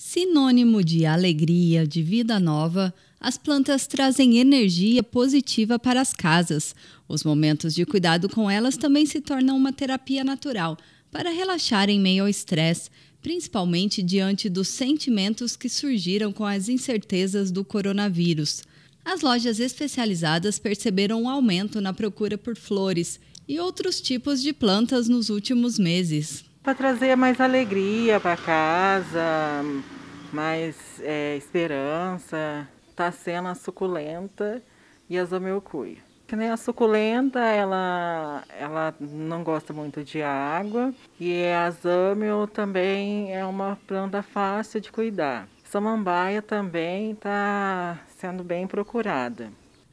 Sinônimo de alegria, de vida nova, as plantas trazem energia positiva para as casas. Os momentos de cuidado com elas também se tornam uma terapia natural para relaxar em meio ao estresse, principalmente diante dos sentimentos que surgiram com as incertezas do coronavírus. As lojas especializadas perceberam um aumento na procura por flores e outros tipos de plantas nos últimos meses para trazer mais alegria para casa, mais é, esperança. Tá sendo a suculenta e a zomeocuia. Que nem a suculenta, ela, ela não gosta muito de água e a zâmio também é uma planta fácil de cuidar. Samambaia também está sendo bem procurada.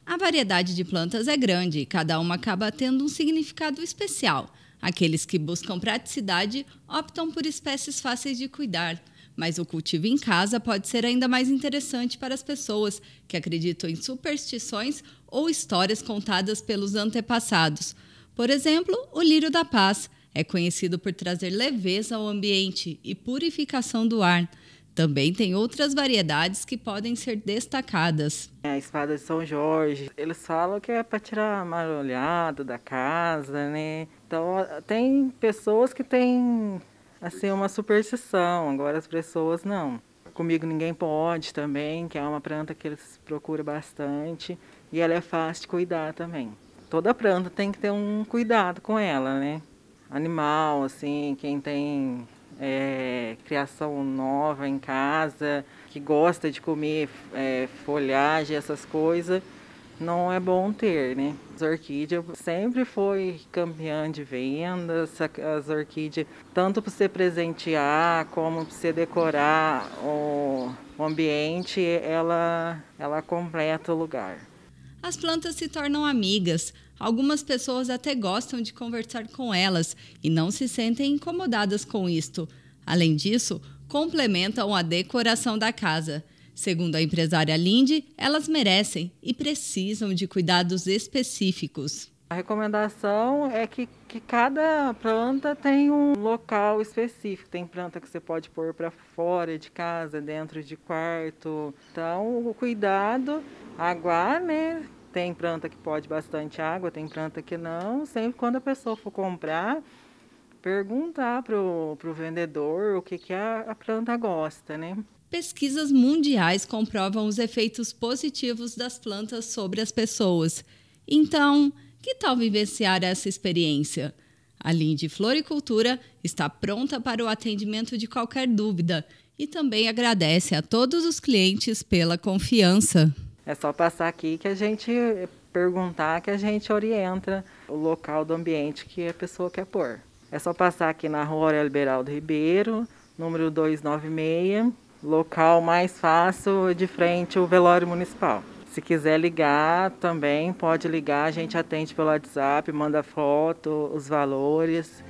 A variedade de plantas é grande e cada uma acaba tendo um significado especial. Aqueles que buscam praticidade optam por espécies fáceis de cuidar, mas o cultivo em casa pode ser ainda mais interessante para as pessoas que acreditam em superstições ou histórias contadas pelos antepassados. Por exemplo, o lírio da paz é conhecido por trazer leveza ao ambiente e purificação do ar. Também tem outras variedades que podem ser destacadas. É, a espada de São Jorge, eles falam que é para tirar marolhado da casa, né? Então, tem pessoas que têm, assim, uma superstição, agora as pessoas não. Comigo ninguém pode também, que é uma planta que eles procuram bastante e ela é fácil de cuidar também. Toda planta tem que ter um cuidado com ela, né? Animal, assim, quem tem é, criação nova em casa, que gosta de comer é, folhagem, essas coisas, não é bom ter, né? As orquídeas sempre foi campeã de vendas, as orquídeas, tanto para você presentear como para você decorar o ambiente, ela, ela completa o lugar as plantas se tornam amigas. Algumas pessoas até gostam de conversar com elas e não se sentem incomodadas com isto. Além disso, complementam a decoração da casa. Segundo a empresária Lindy, elas merecem e precisam de cuidados específicos. A recomendação é que, que cada planta tem um local específico. Tem planta que você pode pôr para fora de casa, dentro de quarto. Então, o cuidado, aguar, né? Tem planta que pode bastante água, tem planta que não. Sempre quando a pessoa for comprar, perguntar para o vendedor o que, que a, a planta gosta, né? Pesquisas mundiais comprovam os efeitos positivos das plantas sobre as pessoas. Então, que tal vivenciar essa experiência? A de floricultura está pronta para o atendimento de qualquer dúvida e também agradece a todos os clientes pela confiança. É só passar aqui que a gente perguntar que a gente orienta o local do ambiente que a pessoa quer pôr. É só passar aqui na rua Aurélio Beraldo Ribeiro, número 296, local mais fácil de frente o velório municipal. Se quiser ligar também, pode ligar, a gente atende pelo WhatsApp, manda foto, os valores.